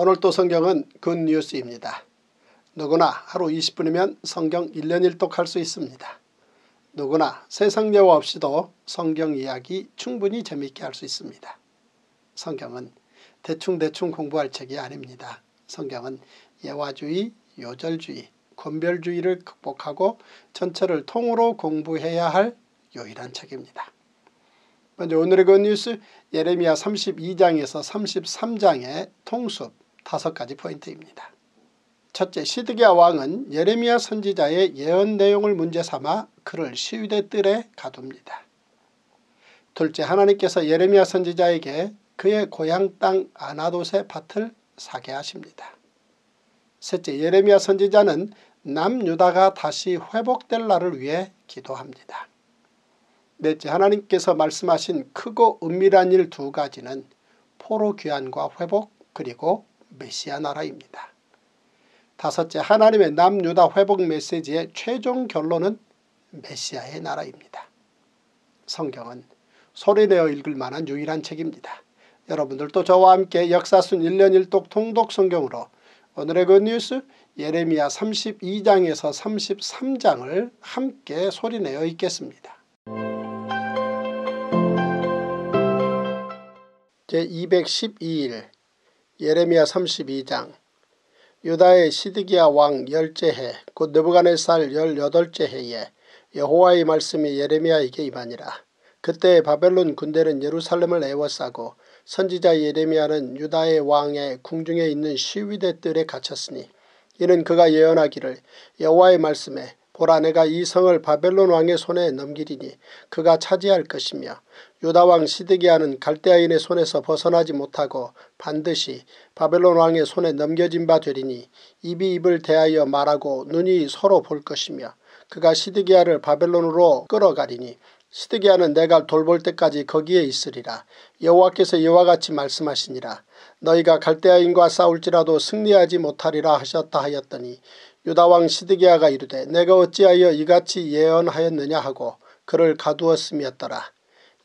오늘도 성경은 굿뉴스입니다. 누구나 하루 20분이면 성경 1년 1독 할 수 있습니다. 누구나 세상 여화 없이도 성경 이야기 충분히 재미있게 할 수 있습니다. 성경은 대충대충 공부할 책이 아닙니다. 성경은 예화주의, 요절주의, 권별주의를 극복하고 전체를 통으로 공부해야 할 유일한 책입니다. 먼저 오늘의 그 뉴스 예레미야 32장에서 33장의 통수 다섯 가지 포인트입니다. 첫째 시드기야 왕은 예레미야 선지자의 예언 내용을 문제삼아 그를 시위대 뜰에 가둡니다. 둘째 하나님께서 예레미야 선지자에게 그의 고향 땅 아나돗의 밭을 사게 하십니다. 셋째 예레미야 선지자는 남유다가 다시 회복될 날을 위해 기도합니다. 넷째 하나님께서 말씀하신 크고 은밀한 일 두 가지는 포로 귀환과 회복 그리고 메시아 나라입니다. 다섯째 하나님의 남유다 회복 메시지의 최종 결론은 메시아의 나라입니다. 성경은 소리내어 읽을 만한 유일한 책입니다. 여러분들도 저와 함께 역사순 1년 1독 통독 성경으로 오늘의 굿뉴스 그 예레미야 32장에서 33장을 함께 소리내어 읽겠습니다. 제212일 예레미야 32장 유다의 시드기야 왕 열째 해곧 느부갓네살 열여덟째 해에 여호와의 말씀이 예레미야에게 임하니라. 그때 바벨론 군대는 예루살렘을 애워싸고 선지자 예레미야는 유다의 왕의 궁중에 있는 시위대 뜰에 갇혔으니 이는 그가 예언하기를 여호와의 말씀에 보라 내가 이 성을 바벨론 왕의 손에 넘기리니 그가 차지할 것이며 유다왕 시드기야는 갈대아인의 손에서 벗어나지 못하고 반드시 바벨론 왕의 손에 넘겨진 바 되리니 입이 입을 대하여 말하고 눈이 서로 볼 것이며 그가 시드기야를 바벨론으로 끌어가리니 시드기야는 내가 돌볼 때까지 거기에 있으리라. 여호와께서 여호와 같이 말씀하시니라. 너희가 갈대아인과 싸울지라도 승리하지 못하리라 하셨다 하였더니 유다왕 시드기야가 이르되 내가 어찌하여 이같이 예언하였느냐 하고 그를 가두었음이었더라.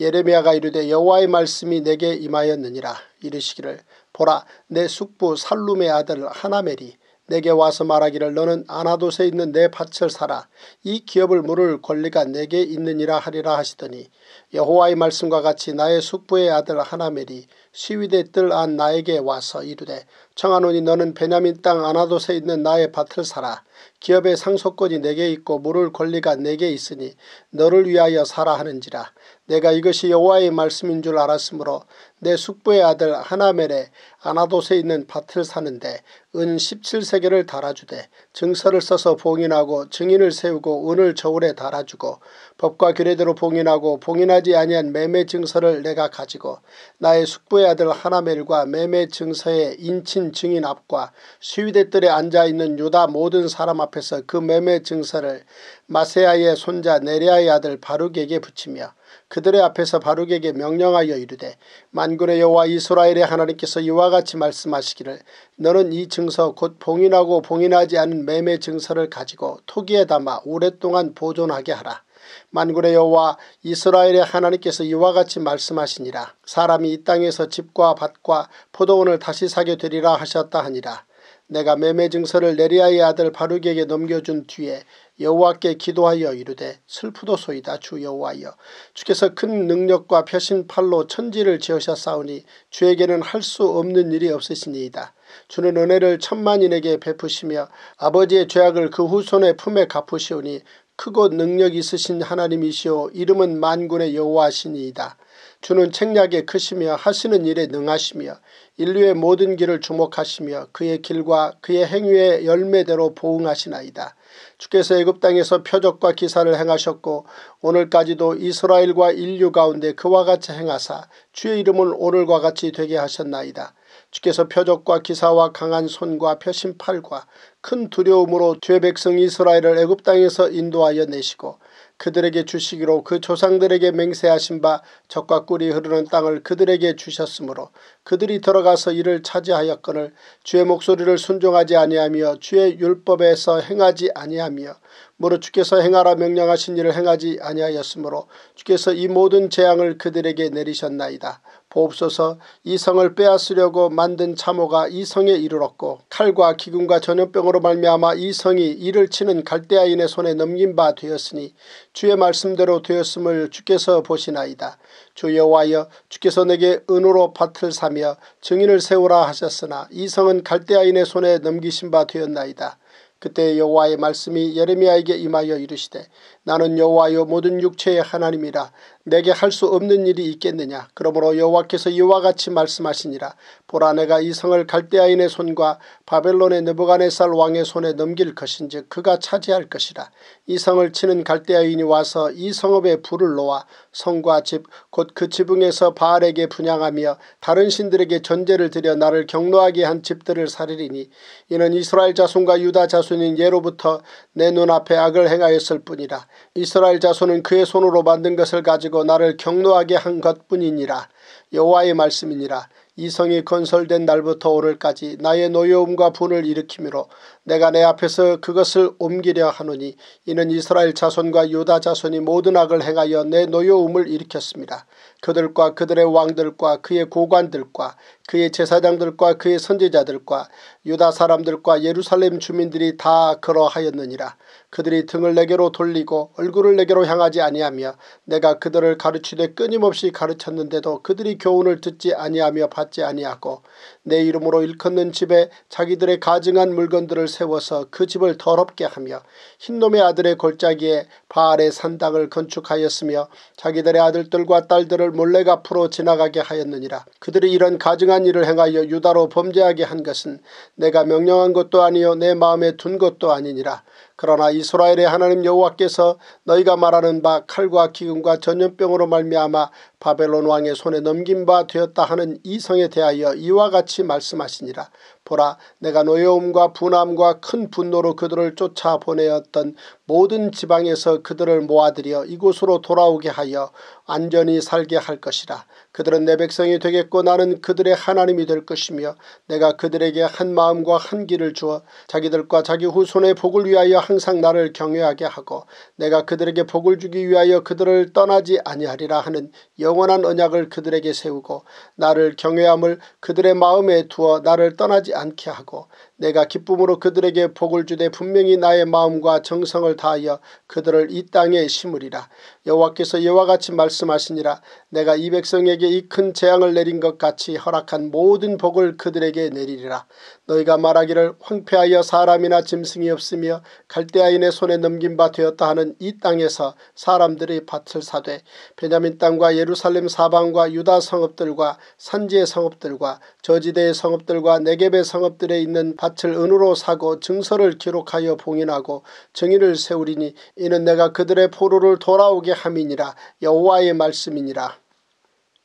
예레미야가 이르되 여호와의 말씀이 내게 임하였느니라 이르시기를 보라 내 숙부 살룸의 아들 하나멜이 내게 와서 말하기를 너는 아나돗에 있는 내 밭을 사라 이 기업을 물을 권리가 내게 있느니라 하리라 하시더니 여호와의 말씀과 같이 나의 숙부의 아들 하나멜이 시위대들 안 나에게 와서 이르되 청하노니 너는 베냐민 땅 아나돗에 있는 나의 밭을 사라. 기업의 상속권이 내게 있고 물을 권리가 내게 있으니 너를 위하여 사라 하는지라. 내가 이것이 여호와의 말씀인 줄 알았으므로 내 숙부의 아들 하나멜의 아나돗에 있는 밭을 사는데 은 17세계를 달아주되 증서를 써서 봉인하고 증인을 세우고 은을 저울에 달아주고 법과 규례대로 봉인하고 봉인하지 아니한 매매 증서를 내가 가지고 나의 숙부의 아들 하나멜과 매매 증서의 인친 증인 앞과 수위대뜰에 앉아있는 유다 모든 사람 앞에서 그 매매 증서를 마세아의 손자 네리아의 아들 바룩에게 붙이며 그들의 앞에서 바룩에게 명령하여 이르되 만군의 여호와 이스라엘의 하나님께서 이와 같이 말씀하시기를 너는 이 증서 곧 봉인하고 봉인하지 않은 매매 증서를 가지고 토기에 담아 오랫동안 보존하게 하라. 만군의 여호와 이스라엘의 하나님께서 이와 같이 말씀하시니라 사람이 이 땅에서 집과 밭과 포도원을 다시 사게 되리라 하셨다 하니라 내가 매매 증서를 네리아의 아들 바룩에게 넘겨준 뒤에 여호와께 기도하여 이르되 슬프도소이다 주 여호와여 주께서 큰 능력과 펴신 팔로 천지를 지으셨사오니 주에게는 할 수 없는 일이 없으시니이다. 주는 은혜를 천만인에게 베푸시며 아버지의 죄악을 그 후손의 품에 갚으시오니 크고 능력 있으신 하나님이시오 이름은 만군의 여호와시니이다. 주는 책략에 크시며 하시는 일에 능하시며 인류의 모든 길을 주목하시며 그의 길과 그의 행위의 열매대로 보응하시나이다. 주께서 애굽 땅에서 표적과 기사를 행하셨고 오늘까지도 이스라엘과 인류 가운데 그와 같이 행하사 주의 이름은 오늘과 같이 되게 하셨나이다. 주께서 표적과 기사와 강한 손과 표심 팔과 큰 두려움으로 죄 백성 이스라엘을 애굽 땅에서 인도하여 내시고 그들에게 주시기로 그 조상들에게 맹세하신 바 적과 꿀이 흐르는 땅을 그들에게 주셨으므로 그들이 들어가서 이를 차지하였거늘 주의 목소리를 순종하지 아니하며 주의 율법에서 행하지 아니하며 무릇 주께서 행하라 명령하신 일을 행하지 아니하였으므로 주께서 이 모든 재앙을 그들에게 내리셨나이다. 보옵소서 이 성을 빼앗으려고 만든 참호가 이 성에 이르렀고 칼과 기근과 전염병으로 말미암아 이 성이 이를 치는 갈대아인의 손에 넘긴 바 되었으니 주의 말씀대로 되었음을 주께서 보시나이다. 주여와여 주께서 내게 은으로 밭을 사며 증인을 세우라 하셨으나 이 성은 갈대아인의 손에 넘기신 바 되었나이다. 그때 여호와의 말씀이 예레미야에게 임하여 이르시되 나는 여호와여 모든 육체의 하나님이라 내게 할 수 없는 일이 있겠느냐 그러므로 여호와께서 이와 같이 말씀하시니라 보라 내가 이 성을 갈대아인의 손과 바벨론의 느부간네살 왕의 손에 넘길 것인즉 그가 차지할 것이라 이 성을 치는 갈대아인이 와서 이 성읍에 불을 놓아 성과 집 곧 그 지붕에서 바알에게 분양하며 다른 신들에게 전제를 드려 나를 경로하게 한 집들을 살리니 이는 이스라엘 자손과 유다 자손인 예로부터 내 눈앞에 악을 행하였을 뿐이라 이스라엘 자손은 그의 손으로 만든 것을 가지고 만들고 나를 경로하게 한 것뿐이니라. 여호와의 말씀이니라. 이 성이 건설된 날부터 오늘까지 나의 노여움과 분을 일으키므로 내가 내 앞에서 그것을 옮기려 하노니 이는 이스라엘 자손과 유다 자손이 모든 악을 행하여 내 노여움을 일으켰습니다. 그들과 그들의 왕들과 그의 고관들과 그의 제사장들과 그의 선지자들과 유다 사람들과 예루살렘 주민들이 다 그러하였느니라. 그들이 등을 내게로 돌리고 얼굴을 내게로 향하지 아니하며 내가 그들을 가르치되 끊임없이 가르쳤는데도 그들이 교훈을 듣지 아니하며 받지 아니하고 내 이름으로 일컫는 집에 자기들의 가증한 물건들을 세워서 그 집을 더럽게 하며 흰놈의 아들의 골짜기에 바알의 산당을 건축하였으며 자기들의 아들들과 딸들을 몰래 앞으로 지나가게 하였느니라. 그들이 이런 가증한 일을 행하여 유다로 범죄하게 한 것은 내가 명령한 것도 아니요 내 마음에 둔 것도 아니니라. 그러나 이스라엘의 하나님 여호와께서 너희가 말하는 바 칼과 기근과 전염병으로 말미암아 바벨론 왕의 손에 넘긴 바 되었다 하는 이 성에 대하여 이와 같이 말씀하시니라. 보라 내가 노여움과 분함과 큰 분노로 그들을 쫓아보내었던 모든 지방에서 그들을 모아들여 이곳으로 돌아오게 하여 안전히 살게 할 것이라. 그들은 내 백성이 되겠고 나는 그들의 하나님이 될 것이며 내가 그들에게 한 마음과 한 길을 주어 자기들과 자기 후손의 복을 위하여 항상 나를 경외하게 하고 내가 그들에게 복을 주기 위하여 그들을 떠나지 아니하리라 하는 영원한 언약을 그들에게 세우고 나를 경외함을 그들의 마음에 두어 나를 떠나지 않게 하고 내가 기쁨으로 그들에게 복을 주되 분명히 나의 마음과 정성을 다하여 그들을 이 땅에 심으리라. 여호와께서 여호와 같이 말씀하시니라. 내가 이 백성에게 이 큰 재앙을 내린 것 같이 허락한 모든 복을 그들에게 내리리라. 너희가 말하기를 황폐하여 사람이나 짐승이 없으며 갈대아인의 손에 넘긴 바 되었다 하는 이 땅에서 사람들의 밭을 사되 베냐민 땅과 예루살렘 사방과 유다 성읍들과 산지의 성읍들과 저지대의 성읍들과 내게의 성읍들에 있는 밭 밭을 은으로 사고 증서를 기록하여 봉인하고 증인을 세우리니 이는 내가 그들의 포로를 돌아오게 함이니라 여호와의 말씀이니라.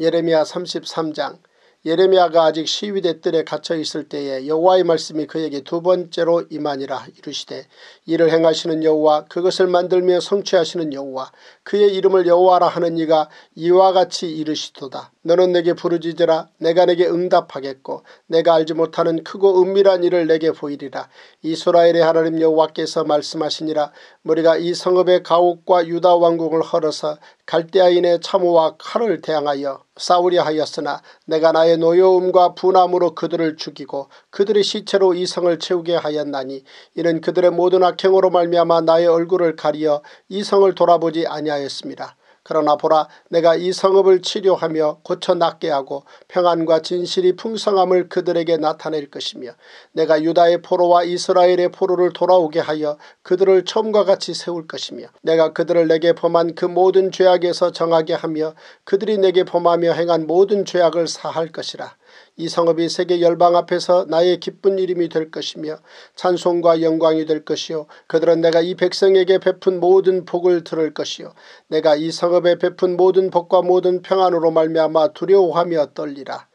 예레미야 33장 예레미야가 아직 시위대 뜰에 갇혀 있을 때에 여호와의 말씀이 그에게 두 번째로 임하니라 이르시되 이를 행하시는 여호와 그것을 만들며 성취하시는 여호와 그의 이름을 여호와라 하는 이가 이와 같이 이르시도다 너는 내게 부르짖으라 내가 내게 응답하겠고 내가 알지 못하는 크고 은밀한 일을 내게 보이리라 이스라엘의 하나님 여호와께서 말씀하시니라 머리가 이 성읍의 가옥과 유다 왕국을 헐어서 갈대아인의 참호와 칼을 대항하여 싸우려 하였으나 내가 나의 노여움과 분함으로 그들을 죽이고 그들의 시체로 이 성을 채우게 하였나니 이는 그들의 모든 악행으로 말미암아 나의 얼굴을 가리어 이 성을 돌아보지 아니하였습니다. 그러나 보라 내가 이 성읍을 치료하며 고쳐 낫게 하고 평안과 진실이 풍성함을 그들에게 나타낼 것이며 내가 유다의 포로와 이스라엘의 포로를 돌아오게 하여 그들을 처음과 같이 세울 것이며 내가 그들을 내게 범한 그 모든 죄악에서 정하게 하며 그들이 내게 범하며 행한 모든 죄악을 사할 것이라. 이성읍이 세계 열방 앞에서 나의 기쁜 이름이 될 것이며 찬송과 영광이 될 것이요 그들은 내가 이 백성에게 베푼 모든 복을 들을 것이요 내가 이성읍에 베푼 모든 복과 모든 평안으로 말미암아 두려워하며 떨리라.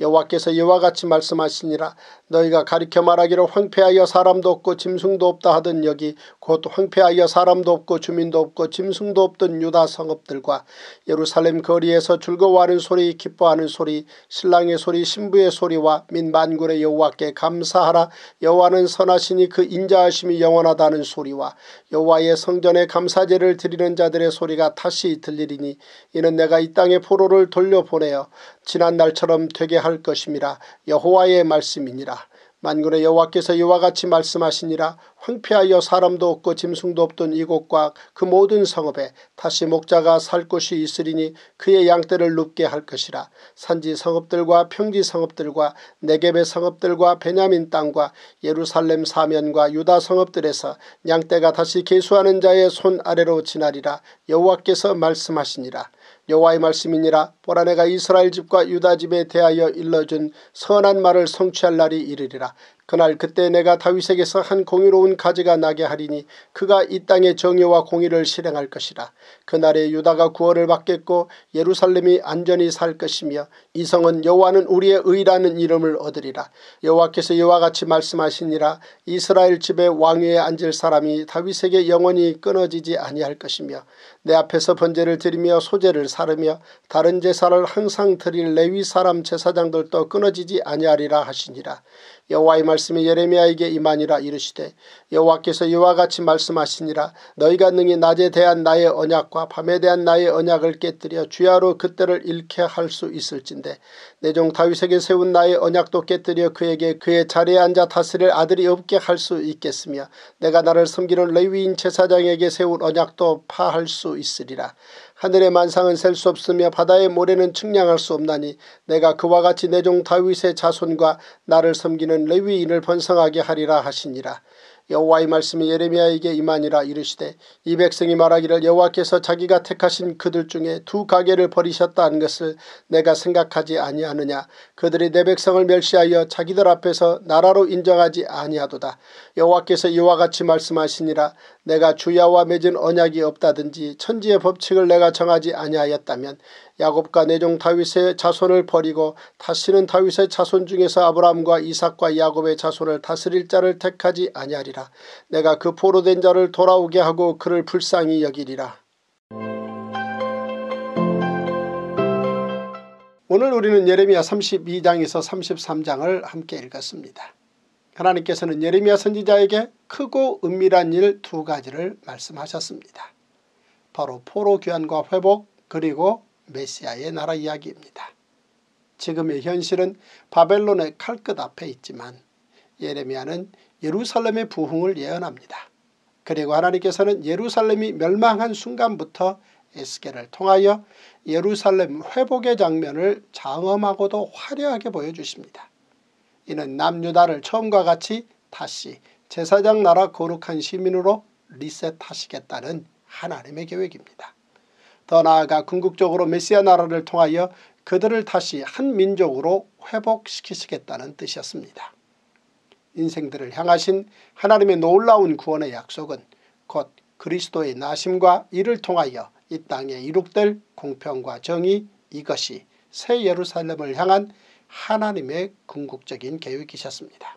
여호와께서 이와 같이 말씀하시니라 너희가 가리켜 말하기로 황폐하여 사람도 없고 짐승도 없다 하던 여기 곧 황폐하여 사람도 없고 주민도 없고 짐승도 없던 유다 성읍들과 예루살렘 거리에서 즐거워하는 소리 기뻐하는 소리 신랑의 소리 신부의 소리와 민 만군의 여호와께 감사하라 여호와는 선하시니 그 인자하심이 영원하다는 소리와 여호와의 성전에 감사제를 드리는 자들의 소리가 다시 들리리니 이는 내가 이 땅에 포로를 돌려보내어 지난 날처럼 되게 할것입니라 여호와의 말씀이니라. 만군의 여호와께서 이와 같이 말씀하시니라 황폐하여 사람도 없고 짐승도 없던 이곳과 그 모든 성읍에 다시 목자가 살 곳이 있으리니 그의 양떼를 눕게 할 것이라 산지 성읍들과 평지 성읍들과 네게베 성읍들과 베냐민 땅과 예루살렘 사면과 유다 성읍들에서 양떼가 다시 계수하는 자의 손 아래로 지나리라 여호와께서 말씀하시니라 여호와의 말씀이니라 보라 내가 이스라엘 집과 유다 집에 대하여 일러준 선한 말을 성취할 날이 이르리라 그날 그때 내가 다윗에게서 한 공의로운 가지가 나게 하리니 그가 이 땅의 정의와 공의를 실행할 것이라. 그날에 유다가 구원을 받겠고 예루살렘이 안전히 살 것이며 이성은 여호와는 우리의 의라는 이름을 얻으리라. 여호와께서 여호와 같이 말씀하시니라 이스라엘 집에 왕위에 앉을 사람이 다윗에게 영원히 끊어지지 아니할 것이며 내 앞에서 번제를 드리며 소제를 사르며 다른 제사를 항상 드릴 레위 사람 제사장들도 끊어지지 아니하리라 하시니라. 여호와의 말씀 말씀이 예레미야에게 임하니라 이르시되 여호와께서 이와 같이 말씀하시니라 너희가 능히 낮에 대한 나의 언약과 밤에 대한 나의 언약을 깨뜨려 주야로 그때를 잃게 할 수 있을진데 내종 다윗에게 세운 나의 언약도 깨뜨려 그에게 그의 자리에 앉아 다스릴 아들이 없게 할 수 있겠으며 내가 나를 섬기는 레위인 제사장에게 세운 언약도 파할 수 있으리라 하늘의 만상은 셀 수 없으며 바다의 모래는 측량할 수 없나니 내가 그와 같이 내 종 다윗의 자손과 나를 섬기는 레위인을 번성하게 하리라 하시니라. 여호와의 말씀이 예레미야에게 임하니라 이르시되 이 백성이 말하기를 여호와께서 자기가 택하신 그들 중에 두 가게를 버리셨다 는 것을 내가 생각하지 아니하느냐 그들이 내 백성을 멸시하여 자기들 앞에서 나라로 인정하지 아니하도다 여호와께서 이와 같이 말씀하시니라 내가 주야와 맺은 언약이 없다든지 천지의 법칙을 내가 정하지 아니하였다면 야곱과 내종 네 다윗의 자손을 버리고 다시는 다윗의 자손 중에서 아브라함과 이삭과 야곱의 자손을 다스릴 자를 택하지 아니하리라. 내가 그 포로된 자를 돌아오게 하고 그를 불쌍히 여기리라. 오늘 우리는 예레미야 32장에서 33장을 함께 읽었습니다. 하나님께서는 예레미야 선지자에게 크고 은밀한 일 두 가지를 말씀하셨습니다. 바로 포로 귀환과 회복 그리고 메시아의 나라 이야기입니다. 지금의 현실은 바벨론의 칼끝 앞에 있지만 예레미야는 예루살렘의 부흥을 예언합니다. 그리고 하나님께서는 예루살렘이 멸망한 순간부터 에스겔을 통하여 예루살렘 회복의 장면을 장엄하고도 화려하게 보여주십니다. 이는 남유다를 처음과 같이 다시 제사장 나라 거룩한 시민으로 리셋하시겠다는 하나님의 계획입니다. 더 나아가 궁극적으로 메시아 나라를 통하여 그들을 다시 한 민족으로 회복시키시겠다는 뜻이었습니다. 인생들을 향하신 하나님의 놀라운 구원의 약속은 곧 그리스도의 나심과 이를 통하여 이 땅에 이룩될 공평과 정의 이것이 새 예루살렘을 향한 하나님의 궁극적인 계획이셨습니다.